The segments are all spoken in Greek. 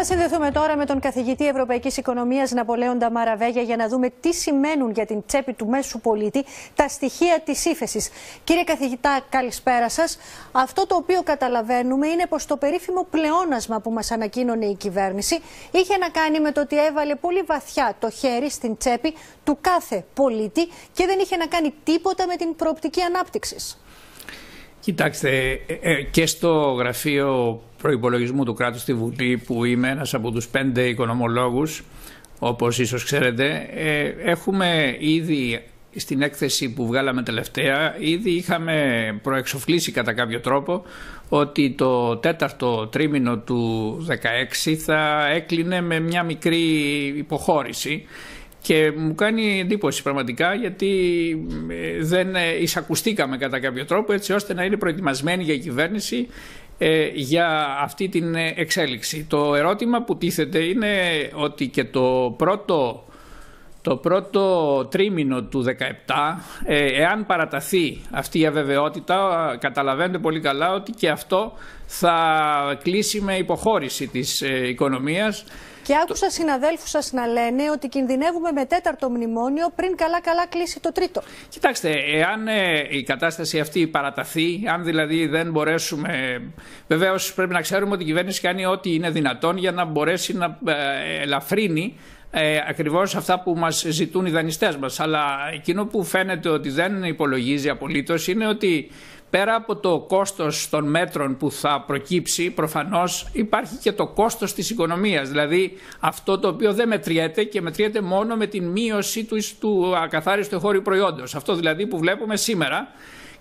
Θα συνδεθούμε τώρα με τον καθηγητή Ευρωπαϊκής Οικονομίας Ναπολέοντα Μαραβέγια για να δούμε τι σημαίνουν για την τσέπη του μέσου πολίτη τα στοιχεία της ύφεσης. Κύριε καθηγητά, καλησπέρα σας. Αυτό το οποίο καταλαβαίνουμε είναι πως το περίφημο πλεόνασμα που μας ανακοίνωνε η κυβέρνηση είχε να κάνει με το ότι έβαλε πολύ βαθιά το χέρι στην τσέπη του κάθε πολίτη και δεν είχε να κάνει τίποτα με την προοπτική ανάπτυξης. Κοιτάξτε, ε, ε, και στο γραφείο προϋπολογισμού του κράτους στη Βουλή που είμαι ένας από τους πέντε οικονομολόγους όπως ίσως ξέρετε ε, έχουμε ήδη στην έκθεση που βγάλαμε τελευταία ήδη είχαμε προεξοφλήσει κατά κάποιο τρόπο ότι το τέταρτο τρίμηνο του 16 θα έκλεινε με μια μικρή υποχώρηση και μου κάνει εντύπωση πραγματικά γιατί ε, δεν ε, εισακουστήκαμε κατά κάποιο τρόπο έτσι ώστε να είναι προετοιμασμένη για κυβέρνηση ε, για αυτή την εξέλιξη. Το ερώτημα που τίθεται είναι ότι και το πρώτο, το πρώτο τρίμηνο του 2017 εάν παραταθεί αυτή η αβεβαιότητα καταλαβαίνετε πολύ καλά ότι και αυτό θα κλείσει με υποχώρηση της οικονομίας και άκουσα συναδέλφους σας να λένε ότι κινδυνεύουμε με τέταρτο μνημόνιο πριν καλά-καλά κλείσει το τρίτο. Κοιτάξτε, εάν ε, η κατάσταση αυτή παραταθεί, αν δηλαδή δεν μπορέσουμε. Βεβαίως πρέπει να ξέρουμε ότι η κυβέρνηση κάνει ό,τι είναι δυνατόν για να μπορέσει να ε, ελαφρύνει ε, ακριβώς αυτά που μας ζητούν οι δανειστές μας. Αλλά εκείνο που φαίνεται ότι δεν υπολογίζει απολύτως είναι ότι πέρα από το κόστος των μέτρων που θα προκύψει προφανώς υπάρχει και το κόστος της οικονομίας. Δηλαδή αυτό το οποίο δεν μετριέται και μετριέται μόνο με την μείωση του, του ακαθάριστου χώρου προϊόντος. Αυτό δηλαδή που βλέπουμε σήμερα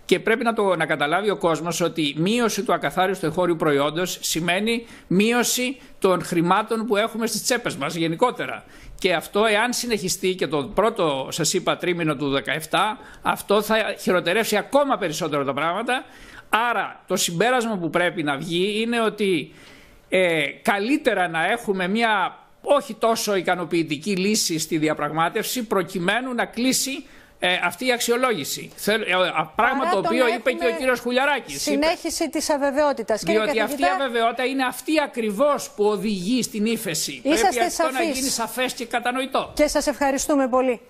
και πρέπει να, το, να καταλάβει ο κόσμος ότι μείωση του ακαθάριστου εγχώριου προϊόντος σημαίνει μείωση των χρημάτων που έχουμε στις τσέπες μας γενικότερα. Και αυτό, εάν συνεχιστεί και το πρώτο, σας είπα, τρίμηνο του 2017, αυτό θα χειροτερεύσει ακόμα περισσότερο τα πράγματα. Άρα, το συμπέρασμα που πρέπει να βγει είναι ότι ε, καλύτερα να έχουμε μια όχι τόσο ικανοποιητική λύση στη διαπραγμάτευση προκειμένου να κλείσει ε, αυτή η αξιολόγηση. Θέλω, ε, πράγμα το οποίο είπε και ο κύριος Χουλιαράκης. Συνέχιση της αβεβαιότητας. Διότι αυτή η αβεβαιότητα είναι αυτή ακριβώς που οδηγεί στην ύφεση. Είσαστε Πρέπει αυτό να γίνει σαφές και κατανοητό. Και σας ευχαριστούμε πολύ.